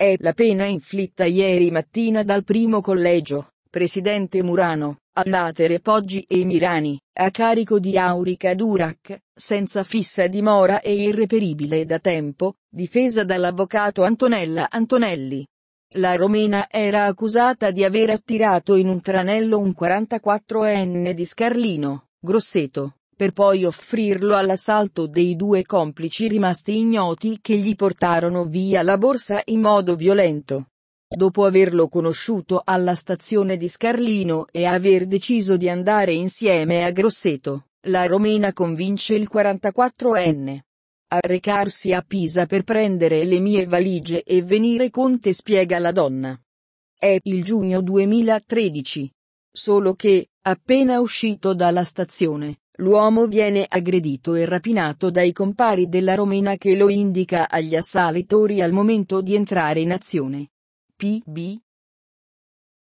È la pena inflitta ieri mattina dal primo collegio, presidente Murano, a Poggi e Mirani, a carico di Aurica Durac, senza fissa dimora e irreperibile da tempo, difesa dall'avvocato Antonella Antonelli. La romena era accusata di aver attirato in un tranello un 44enne di Scarlino, Grosseto, per poi offrirlo all'assalto dei due complici rimasti ignoti che gli portarono via la borsa in modo violento. Dopo averlo conosciuto alla stazione di Scarlino e aver deciso di andare insieme a Grosseto, la romena convince il 44enne a recarsi a Pisa per prendere le mie valigie e venire con te spiega la donna. È il giugno 2013. Solo che, appena uscito dalla stazione, L'uomo viene aggredito e rapinato dai compari della Romena che lo indica agli assalitori al momento di entrare in azione. PB